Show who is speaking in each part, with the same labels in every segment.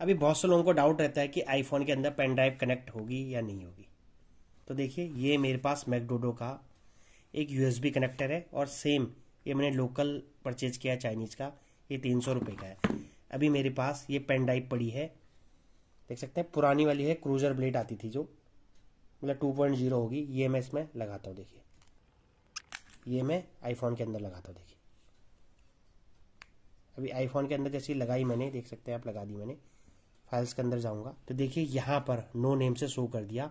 Speaker 1: अभी बहुत से लोगों को डाउट रहता है कि आईफोन के अंदर पेन ड्राइव कनेक्ट होगी या नहीं होगी तो देखिए ये मेरे पास मैकडोडो का एक यूएसबी कनेक्टर है और सेम ये मैंने लोकल परचेज किया है चाइनीज़ का ये तीन सौ रुपये का है अभी मेरे पास ये पेन ड्राइव पड़ी है देख सकते हैं पुरानी वाली है क्रूजर ब्लेड आती थी जो मतलब टू पॉइंट जीरो होगी ये मैं इसमें लगाता हूँ देखिए ये मैं आईफोन के अंदर लगाता हूँ देखिए अभी आईफोन के अंदर जैसी लगाई मैंने देख सकते हैं आप लगा दी मैंने फाइल्स के अंदर जाऊंगा तो देखिए यहाँ पर नो नेम से शो कर दिया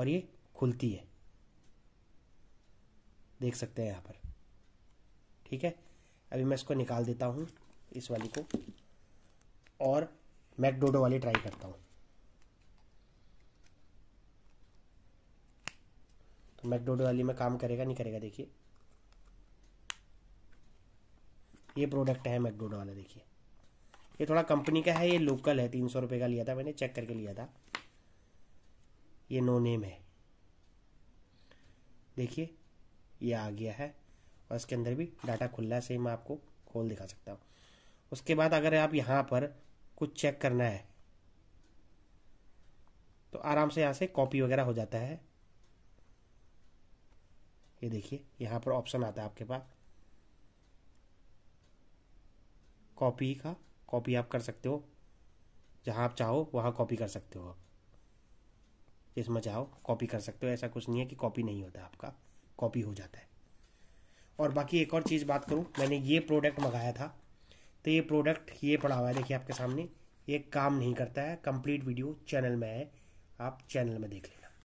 Speaker 1: और ये खुलती है देख सकते हैं यहाँ पर ठीक है अभी मैं इसको निकाल देता हूँ इस वाली को और मैकडोडो वाली ट्राई करता हूँ तो मैकडोडो वाली में काम करेगा नहीं करेगा देखिए ये प्रोडक्ट है मैकडोडो वाला देखिए ये थोड़ा कंपनी का है ये लोकल है तीन सौ रुपये का लिया था मैंने चेक करके लिया था ये नो नेम है देखिए ये आ गया है और इसके अंदर भी डाटा खुला है सेम मैं आपको खोल दिखा सकता हूँ उसके बाद अगर आप यहाँ पर कुछ चेक करना है तो आराम से यहाँ से कॉपी वगैरह हो जाता है ये देखिए यहाँ पर ऑप्शन आता है आपके पास कॉपी का कॉपी आप कर सकते हो जहाँ आप चाहो वहाँ कॉपी कर सकते हो आप जिसमें चाहो कॉपी कर सकते हो ऐसा कुछ नहीं है कि कॉपी नहीं होता आपका कॉपी हो जाता है और बाकी एक और चीज़ बात करूँ मैंने ये प्रोडक्ट मंगाया था तो ये प्रोडक्ट ये पड़ा हुआ है देखिए आपके सामने ये काम नहीं करता है कंप्लीट वीडियो चैनल में है आप चैनल में देख लें